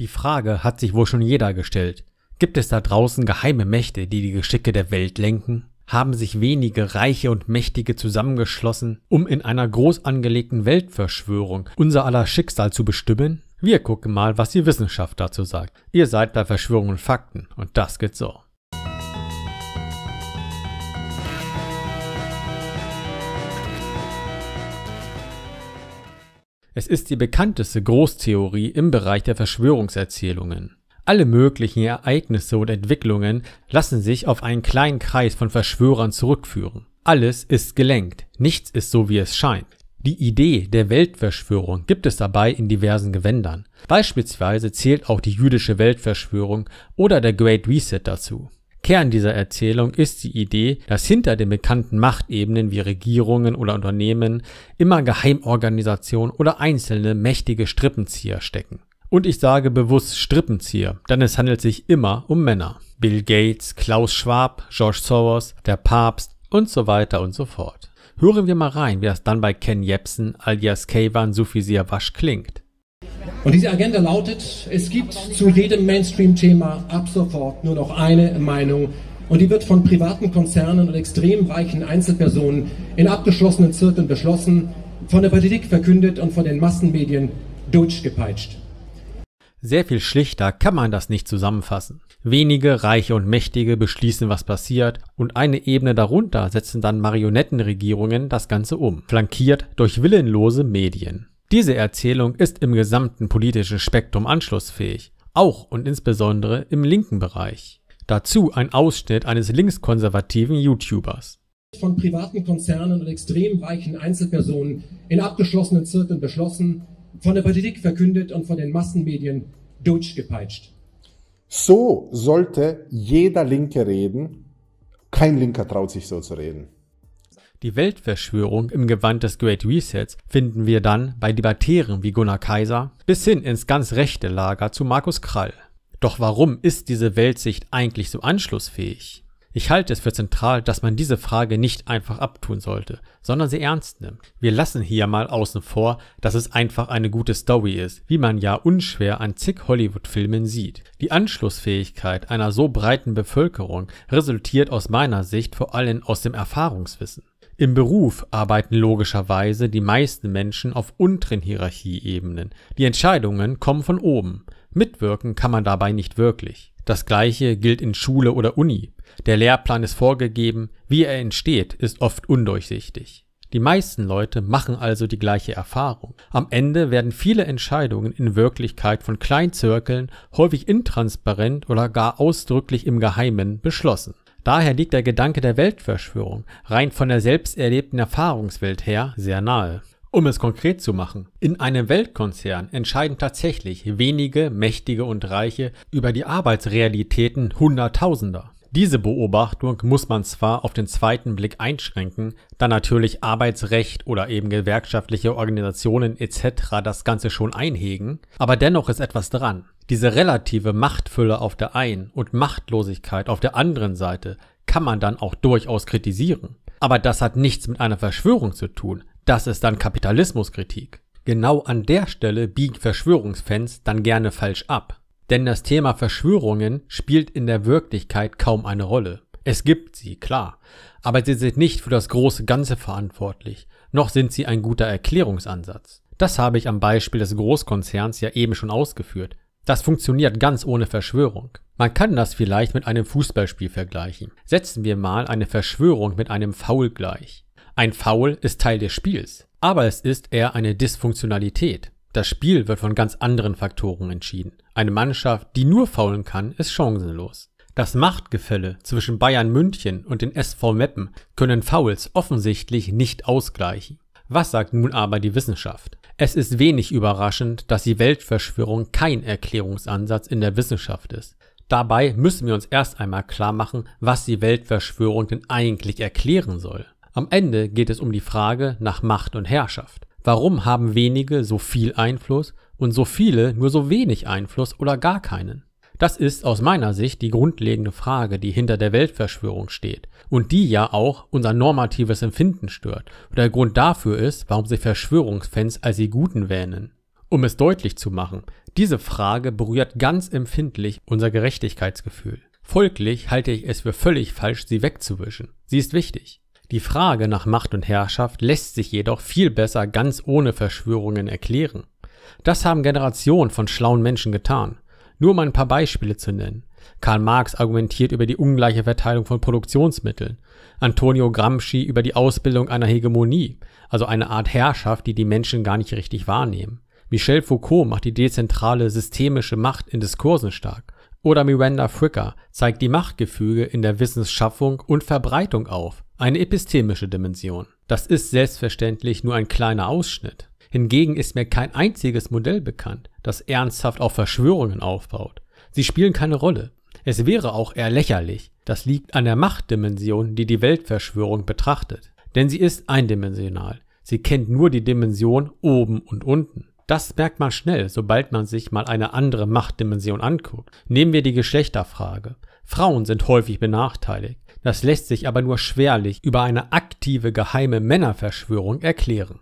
Die Frage hat sich wohl schon jeder gestellt. Gibt es da draußen geheime Mächte, die die Geschicke der Welt lenken? Haben sich wenige Reiche und Mächtige zusammengeschlossen, um in einer groß angelegten Weltverschwörung unser aller Schicksal zu bestimmen? Wir gucken mal, was die Wissenschaft dazu sagt. Ihr seid bei Verschwörungen und Fakten und das geht so. Es ist die bekannteste Großtheorie im Bereich der Verschwörungserzählungen. Alle möglichen Ereignisse und Entwicklungen lassen sich auf einen kleinen Kreis von Verschwörern zurückführen. Alles ist gelenkt, nichts ist so wie es scheint. Die Idee der Weltverschwörung gibt es dabei in diversen Gewändern. Beispielsweise zählt auch die jüdische Weltverschwörung oder der Great Reset dazu. Kern dieser Erzählung ist die Idee, dass hinter den bekannten Machtebenen wie Regierungen oder Unternehmen immer Geheimorganisationen oder einzelne mächtige Strippenzieher stecken. Und ich sage bewusst Strippenzieher, denn es handelt sich immer um Männer. Bill Gates, Klaus Schwab, George Soros, der Papst und so weiter und so fort. Hören wir mal rein, wie das dann bei Ken Jebsen alias Kayvan Wasch klingt. Und diese Agenda lautet, es gibt zu jedem Mainstream-Thema ab sofort nur noch eine Meinung. Und die wird von privaten Konzernen und extrem reichen Einzelpersonen in abgeschlossenen Zirkeln beschlossen, von der Politik verkündet und von den Massenmedien durchgepeitscht. Sehr viel schlichter kann man das nicht zusammenfassen. Wenige Reiche und Mächtige beschließen, was passiert, und eine Ebene darunter setzen dann Marionettenregierungen das Ganze um, flankiert durch willenlose Medien. Diese Erzählung ist im gesamten politischen Spektrum anschlussfähig, auch und insbesondere im linken Bereich. Dazu ein Ausschnitt eines linkskonservativen YouTubers. Von privaten Konzernen und extrem reichen Einzelpersonen in abgeschlossenen Zirkeln beschlossen, von der Politik verkündet und von den Massenmedien durchgepeitscht. So sollte jeder Linke reden. Kein Linker traut sich so zu reden. Die Weltverschwörung im Gewand des Great Resets finden wir dann bei Debatteren wie Gunnar Kaiser bis hin ins ganz rechte Lager zu Markus Krall. Doch warum ist diese Weltsicht eigentlich so anschlussfähig? Ich halte es für zentral, dass man diese Frage nicht einfach abtun sollte, sondern sie ernst nimmt. Wir lassen hier mal außen vor, dass es einfach eine gute Story ist, wie man ja unschwer an zig Hollywood-Filmen sieht. Die Anschlussfähigkeit einer so breiten Bevölkerung resultiert aus meiner Sicht vor allem aus dem Erfahrungswissen. Im Beruf arbeiten logischerweise die meisten Menschen auf unteren Hierarchieebenen. Die Entscheidungen kommen von oben. Mitwirken kann man dabei nicht wirklich. Das gleiche gilt in Schule oder Uni. Der Lehrplan ist vorgegeben, wie er entsteht, ist oft undurchsichtig. Die meisten Leute machen also die gleiche Erfahrung. Am Ende werden viele Entscheidungen in Wirklichkeit von Kleinzirkeln, häufig intransparent oder gar ausdrücklich im Geheimen beschlossen. Daher liegt der Gedanke der Weltverschwörung rein von der selbst erlebten Erfahrungswelt her sehr nahe. Um es konkret zu machen, in einem Weltkonzern entscheiden tatsächlich wenige, mächtige und Reiche über die Arbeitsrealitäten Hunderttausender. Diese Beobachtung muss man zwar auf den zweiten Blick einschränken, da natürlich Arbeitsrecht oder eben gewerkschaftliche Organisationen etc. das Ganze schon einhegen, aber dennoch ist etwas dran. Diese relative Machtfülle auf der einen und Machtlosigkeit auf der anderen Seite kann man dann auch durchaus kritisieren. Aber das hat nichts mit einer Verschwörung zu tun. Das ist dann Kapitalismuskritik. Genau an der Stelle biegen Verschwörungsfans dann gerne falsch ab. Denn das Thema Verschwörungen spielt in der Wirklichkeit kaum eine Rolle. Es gibt sie, klar, aber sie sind nicht für das große Ganze verantwortlich, noch sind sie ein guter Erklärungsansatz. Das habe ich am Beispiel des Großkonzerns ja eben schon ausgeführt. Das funktioniert ganz ohne Verschwörung. Man kann das vielleicht mit einem Fußballspiel vergleichen. Setzen wir mal eine Verschwörung mit einem Foul gleich. Ein Foul ist Teil des Spiels, aber es ist eher eine Dysfunktionalität. Das Spiel wird von ganz anderen Faktoren entschieden. Eine Mannschaft, die nur faulen kann, ist chancenlos. Das Machtgefälle zwischen Bayern München und den SV Meppen können Fouls offensichtlich nicht ausgleichen. Was sagt nun aber die Wissenschaft? Es ist wenig überraschend, dass die Weltverschwörung kein Erklärungsansatz in der Wissenschaft ist. Dabei müssen wir uns erst einmal klar machen, was die Weltverschwörung denn eigentlich erklären soll. Am Ende geht es um die Frage nach Macht und Herrschaft. Warum haben wenige so viel Einfluss und so viele nur so wenig Einfluss oder gar keinen? Das ist aus meiner Sicht die grundlegende Frage, die hinter der Weltverschwörung steht und die ja auch unser normatives Empfinden stört und der Grund dafür ist, warum sich Verschwörungsfans als die Guten wähnen. Um es deutlich zu machen, diese Frage berührt ganz empfindlich unser Gerechtigkeitsgefühl. Folglich halte ich es für völlig falsch, sie wegzuwischen. Sie ist wichtig. Die Frage nach Macht und Herrschaft lässt sich jedoch viel besser ganz ohne Verschwörungen erklären. Das haben Generationen von schlauen Menschen getan. Nur um ein paar Beispiele zu nennen. Karl Marx argumentiert über die ungleiche Verteilung von Produktionsmitteln, Antonio Gramsci über die Ausbildung einer Hegemonie, also eine Art Herrschaft, die die Menschen gar nicht richtig wahrnehmen. Michel Foucault macht die dezentrale systemische Macht in Diskursen stark oder Miranda Fricker zeigt die Machtgefüge in der Wissensschaffung und Verbreitung auf, eine epistemische Dimension. Das ist selbstverständlich nur ein kleiner Ausschnitt. Hingegen ist mir kein einziges Modell bekannt, das ernsthaft auf Verschwörungen aufbaut. Sie spielen keine Rolle. Es wäre auch eher lächerlich. Das liegt an der Machtdimension, die die Weltverschwörung betrachtet. Denn sie ist eindimensional. Sie kennt nur die Dimension oben und unten. Das merkt man schnell, sobald man sich mal eine andere Machtdimension anguckt. Nehmen wir die Geschlechterfrage. Frauen sind häufig benachteiligt. Das lässt sich aber nur schwerlich über eine aktive geheime Männerverschwörung erklären.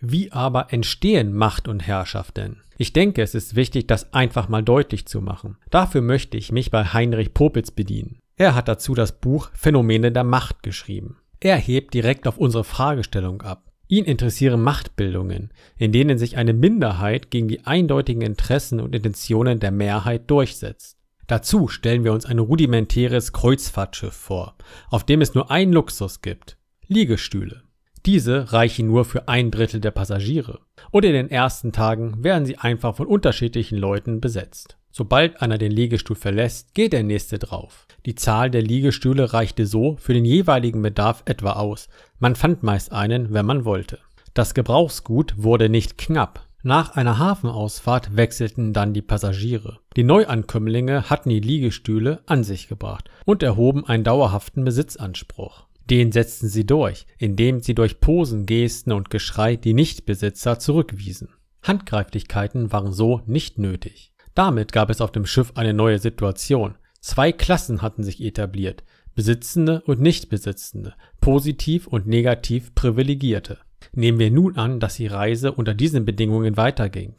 Wie aber entstehen Macht und Herrschaft denn? Ich denke, es ist wichtig, das einfach mal deutlich zu machen. Dafür möchte ich mich bei Heinrich Popitz bedienen. Er hat dazu das Buch Phänomene der Macht geschrieben. Er hebt direkt auf unsere Fragestellung ab. Ihn interessieren Machtbildungen, in denen sich eine Minderheit gegen die eindeutigen Interessen und Intentionen der Mehrheit durchsetzt. Dazu stellen wir uns ein rudimentäres Kreuzfahrtschiff vor, auf dem es nur einen Luxus gibt Liegestühle. Diese reichen nur für ein Drittel der Passagiere, und in den ersten Tagen werden sie einfach von unterschiedlichen Leuten besetzt. Sobald einer den Liegestuhl verlässt, geht der nächste drauf. Die Zahl der Liegestühle reichte so für den jeweiligen Bedarf etwa aus. Man fand meist einen, wenn man wollte. Das Gebrauchsgut wurde nicht knapp. Nach einer Hafenausfahrt wechselten dann die Passagiere. Die Neuankömmlinge hatten die Liegestühle an sich gebracht und erhoben einen dauerhaften Besitzanspruch. Den setzten sie durch, indem sie durch Posen, Gesten und Geschrei die Nichtbesitzer zurückwiesen. Handgreiflichkeiten waren so nicht nötig. Damit gab es auf dem Schiff eine neue Situation. Zwei Klassen hatten sich etabliert, Besitzende und Nichtbesitzende, positiv und negativ Privilegierte. Nehmen wir nun an, dass die Reise unter diesen Bedingungen weiterging.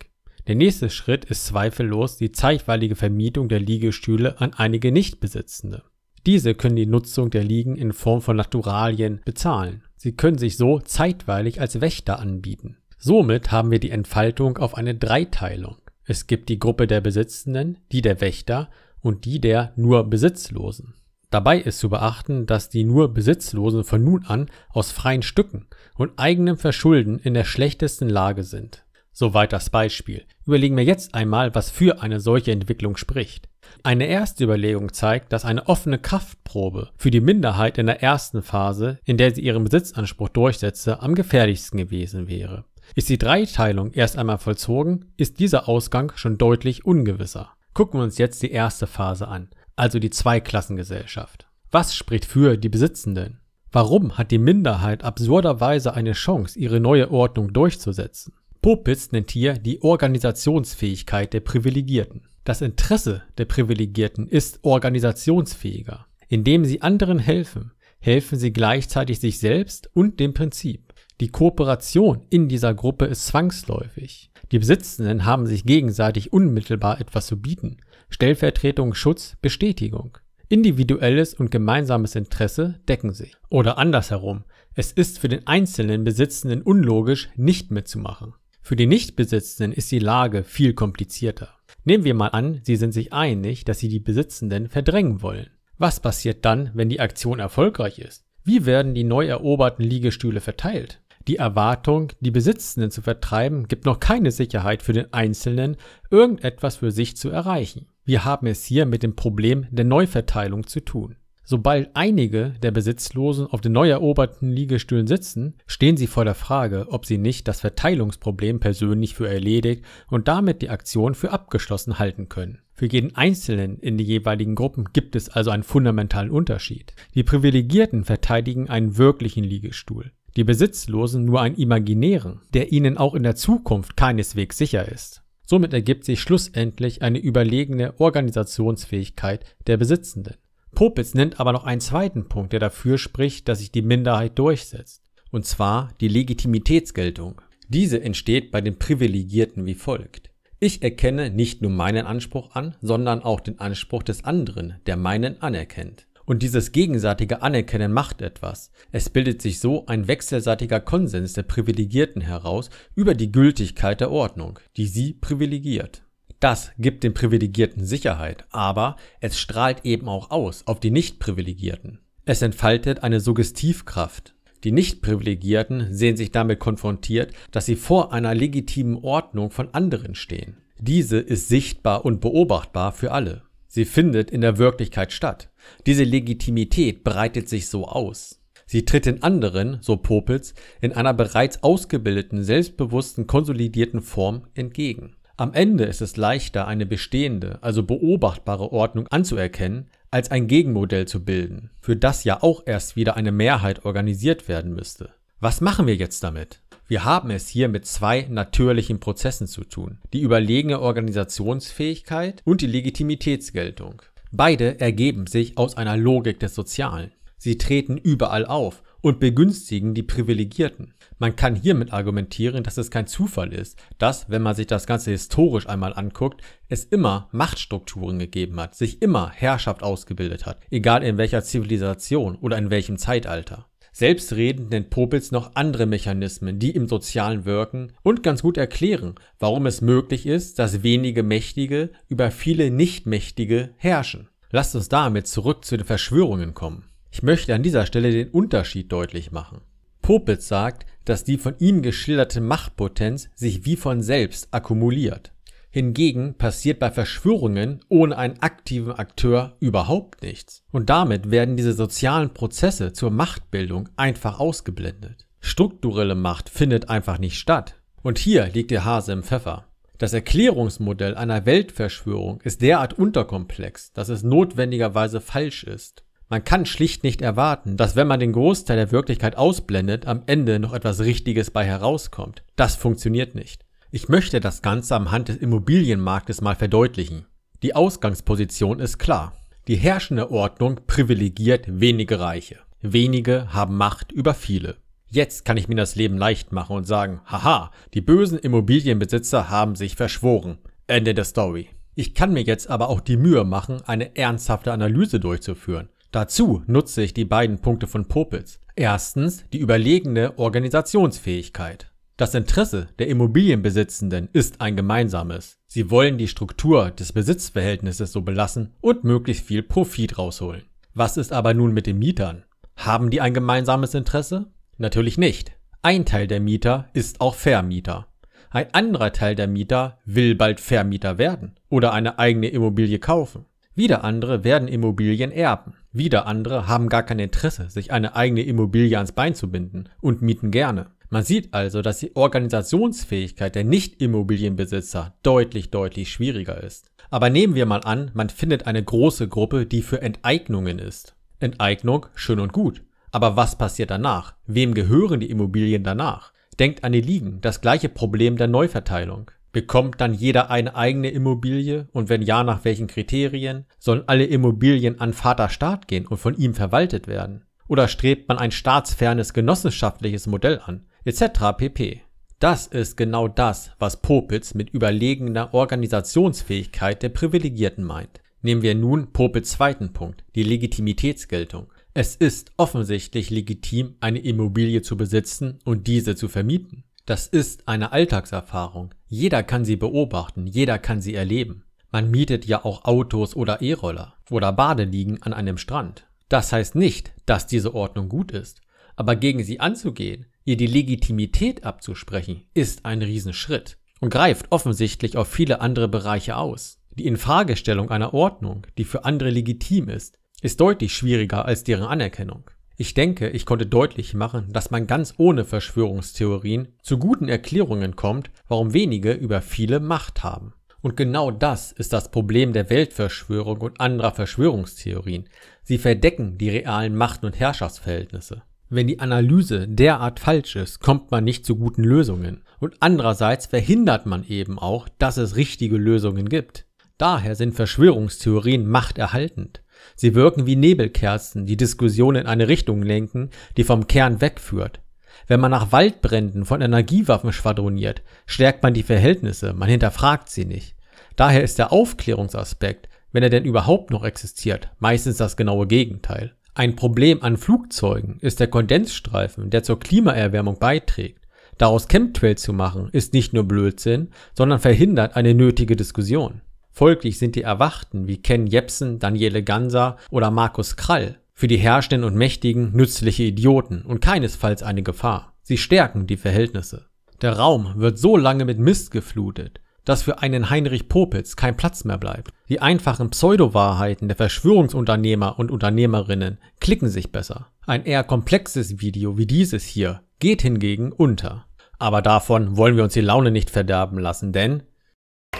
Der nächste Schritt ist zweifellos die zeitweilige Vermietung der Liegestühle an einige Nichtbesitzende. Diese können die Nutzung der Liegen in Form von Naturalien bezahlen. Sie können sich so zeitweilig als Wächter anbieten. Somit haben wir die Entfaltung auf eine Dreiteilung. Es gibt die Gruppe der Besitzenden, die der Wächter und die der nur Besitzlosen. Dabei ist zu beachten, dass die nur Besitzlosen von nun an aus freien Stücken und eigenem Verschulden in der schlechtesten Lage sind. Soweit das Beispiel. Überlegen wir jetzt einmal, was für eine solche Entwicklung spricht. Eine erste Überlegung zeigt, dass eine offene Kraftprobe für die Minderheit in der ersten Phase, in der sie ihren Besitzanspruch durchsetze, am gefährlichsten gewesen wäre. Ist die Dreiteilung erst einmal vollzogen, ist dieser Ausgang schon deutlich ungewisser. Gucken wir uns jetzt die erste Phase an, also die Zweiklassengesellschaft. Was spricht für die Besitzenden? Warum hat die Minderheit absurderweise eine Chance, ihre neue Ordnung durchzusetzen? Popitz nennt hier die Organisationsfähigkeit der Privilegierten. Das Interesse der Privilegierten ist organisationsfähiger. Indem sie anderen helfen, helfen sie gleichzeitig sich selbst und dem Prinzip. Die Kooperation in dieser Gruppe ist zwangsläufig. Die Besitzenden haben sich gegenseitig unmittelbar etwas zu bieten. Stellvertretung, Schutz, Bestätigung. Individuelles und gemeinsames Interesse decken sich. Oder andersherum, es ist für den einzelnen Besitzenden unlogisch, nicht mitzumachen. Für die Nichtbesitzenden ist die Lage viel komplizierter. Nehmen wir mal an, sie sind sich einig, dass sie die Besitzenden verdrängen wollen. Was passiert dann, wenn die Aktion erfolgreich ist? Wie werden die neu eroberten Liegestühle verteilt? Die Erwartung, die Besitzenden zu vertreiben, gibt noch keine Sicherheit für den Einzelnen, irgendetwas für sich zu erreichen. Wir haben es hier mit dem Problem der Neuverteilung zu tun. Sobald einige der Besitzlosen auf den neu eroberten Liegestühlen sitzen, stehen sie vor der Frage, ob sie nicht das Verteilungsproblem persönlich für erledigt und damit die Aktion für abgeschlossen halten können. Für jeden Einzelnen in den jeweiligen Gruppen gibt es also einen fundamentalen Unterschied. Die Privilegierten verteidigen einen wirklichen Liegestuhl die Besitzlosen nur einen imaginären, der ihnen auch in der Zukunft keineswegs sicher ist. Somit ergibt sich schlussendlich eine überlegene Organisationsfähigkeit der Besitzenden. Popitz nennt aber noch einen zweiten Punkt, der dafür spricht, dass sich die Minderheit durchsetzt, und zwar die Legitimitätsgeltung. Diese entsteht bei den Privilegierten wie folgt. Ich erkenne nicht nur meinen Anspruch an, sondern auch den Anspruch des anderen, der meinen anerkennt. Und dieses gegenseitige Anerkennen macht etwas. Es bildet sich so ein wechselseitiger Konsens der Privilegierten heraus über die Gültigkeit der Ordnung, die sie privilegiert. Das gibt den Privilegierten Sicherheit, aber es strahlt eben auch aus auf die Nichtprivilegierten. Es entfaltet eine Suggestivkraft. Die Nichtprivilegierten sehen sich damit konfrontiert, dass sie vor einer legitimen Ordnung von anderen stehen. Diese ist sichtbar und beobachtbar für alle. Sie findet in der Wirklichkeit statt. Diese Legitimität breitet sich so aus. Sie tritt in anderen, so Popels, in einer bereits ausgebildeten, selbstbewussten, konsolidierten Form entgegen. Am Ende ist es leichter, eine bestehende, also beobachtbare Ordnung anzuerkennen, als ein Gegenmodell zu bilden, für das ja auch erst wieder eine Mehrheit organisiert werden müsste. Was machen wir jetzt damit? Wir haben es hier mit zwei natürlichen Prozessen zu tun. Die überlegene Organisationsfähigkeit und die Legitimitätsgeltung. Beide ergeben sich aus einer Logik des Sozialen. Sie treten überall auf und begünstigen die Privilegierten. Man kann hiermit argumentieren, dass es kein Zufall ist, dass, wenn man sich das Ganze historisch einmal anguckt, es immer Machtstrukturen gegeben hat, sich immer Herrschaft ausgebildet hat, egal in welcher Zivilisation oder in welchem Zeitalter. Selbstredend nennt Popitz noch andere Mechanismen, die im Sozialen wirken und ganz gut erklären, warum es möglich ist, dass wenige Mächtige über viele Nichtmächtige herrschen. Lasst uns damit zurück zu den Verschwörungen kommen. Ich möchte an dieser Stelle den Unterschied deutlich machen. Popitz sagt, dass die von ihm geschilderte Machtpotenz sich wie von selbst akkumuliert. Hingegen passiert bei Verschwörungen ohne einen aktiven Akteur überhaupt nichts. Und damit werden diese sozialen Prozesse zur Machtbildung einfach ausgeblendet. Strukturelle Macht findet einfach nicht statt. Und hier liegt der Hase im Pfeffer. Das Erklärungsmodell einer Weltverschwörung ist derart unterkomplex, dass es notwendigerweise falsch ist. Man kann schlicht nicht erwarten, dass wenn man den Großteil der Wirklichkeit ausblendet, am Ende noch etwas Richtiges bei herauskommt. Das funktioniert nicht. Ich möchte das Ganze am Hand des Immobilienmarktes mal verdeutlichen. Die Ausgangsposition ist klar. Die herrschende Ordnung privilegiert wenige Reiche. Wenige haben Macht über viele. Jetzt kann ich mir das Leben leicht machen und sagen, haha, die bösen Immobilienbesitzer haben sich verschworen. Ende der Story. Ich kann mir jetzt aber auch die Mühe machen, eine ernsthafte Analyse durchzuführen. Dazu nutze ich die beiden Punkte von Popitz. Erstens die überlegene Organisationsfähigkeit. Das Interesse der Immobilienbesitzenden ist ein gemeinsames. Sie wollen die Struktur des Besitzverhältnisses so belassen und möglichst viel Profit rausholen. Was ist aber nun mit den Mietern? Haben die ein gemeinsames Interesse? Natürlich nicht. Ein Teil der Mieter ist auch Vermieter. Ein anderer Teil der Mieter will bald Vermieter werden oder eine eigene Immobilie kaufen. Wieder andere werden Immobilien erben. Wieder andere haben gar kein Interesse, sich eine eigene Immobilie ans Bein zu binden und mieten gerne. Man sieht also, dass die Organisationsfähigkeit der Nicht-Immobilienbesitzer deutlich, deutlich schwieriger ist. Aber nehmen wir mal an, man findet eine große Gruppe, die für Enteignungen ist. Enteignung, schön und gut. Aber was passiert danach? Wem gehören die Immobilien danach? Denkt an die Liegen, das gleiche Problem der Neuverteilung. Bekommt dann jeder eine eigene Immobilie und wenn ja, nach welchen Kriterien? Sollen alle Immobilien an Vaterstaat gehen und von ihm verwaltet werden? Oder strebt man ein staatsfernes genossenschaftliches Modell an? etc. pp. Das ist genau das, was Popitz mit überlegener Organisationsfähigkeit der Privilegierten meint. Nehmen wir nun Popitz zweiten Punkt, die Legitimitätsgeltung. Es ist offensichtlich legitim, eine Immobilie zu besitzen und diese zu vermieten. Das ist eine Alltagserfahrung. Jeder kann sie beobachten, jeder kann sie erleben. Man mietet ja auch Autos oder E-Roller oder Badeliegen an einem Strand. Das heißt nicht, dass diese Ordnung gut ist. Aber gegen sie anzugehen, ihr die Legitimität abzusprechen, ist ein Riesenschritt und greift offensichtlich auf viele andere Bereiche aus. Die Infragestellung einer Ordnung, die für andere legitim ist, ist deutlich schwieriger als deren Anerkennung. Ich denke, ich konnte deutlich machen, dass man ganz ohne Verschwörungstheorien zu guten Erklärungen kommt, warum wenige über viele Macht haben. Und genau das ist das Problem der Weltverschwörung und anderer Verschwörungstheorien. Sie verdecken die realen Macht- und Herrschaftsverhältnisse. Wenn die Analyse derart falsch ist, kommt man nicht zu guten Lösungen. Und andererseits verhindert man eben auch, dass es richtige Lösungen gibt. Daher sind Verschwörungstheorien machterhaltend. Sie wirken wie Nebelkerzen, die Diskussionen in eine Richtung lenken, die vom Kern wegführt. Wenn man nach Waldbränden von Energiewaffen schwadroniert, stärkt man die Verhältnisse, man hinterfragt sie nicht. Daher ist der Aufklärungsaspekt, wenn er denn überhaupt noch existiert, meistens das genaue Gegenteil. Ein Problem an Flugzeugen ist der Kondensstreifen, der zur Klimaerwärmung beiträgt. Daraus Chemtrails zu machen, ist nicht nur Blödsinn, sondern verhindert eine nötige Diskussion. Folglich sind die Erwachten wie Ken Jepsen, Daniele Ganser oder Markus Krall für die Herrschenden und Mächtigen nützliche Idioten und keinesfalls eine Gefahr. Sie stärken die Verhältnisse. Der Raum wird so lange mit Mist geflutet, dass für einen Heinrich Popitz kein Platz mehr bleibt. Die einfachen Pseudowahrheiten der Verschwörungsunternehmer und Unternehmerinnen klicken sich besser. Ein eher komplexes Video wie dieses hier geht hingegen unter. Aber davon wollen wir uns die Laune nicht verderben lassen, denn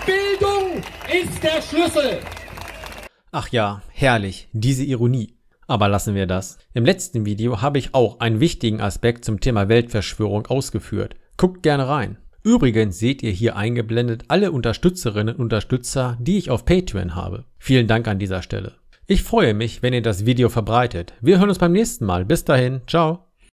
Bildung ist der Schlüssel. Ach ja, herrlich, diese Ironie. Aber lassen wir das. Im letzten Video habe ich auch einen wichtigen Aspekt zum Thema Weltverschwörung ausgeführt. Guckt gerne rein. Übrigens seht ihr hier eingeblendet alle Unterstützerinnen und Unterstützer, die ich auf Patreon habe. Vielen Dank an dieser Stelle. Ich freue mich, wenn ihr das Video verbreitet. Wir hören uns beim nächsten Mal. Bis dahin, ciao.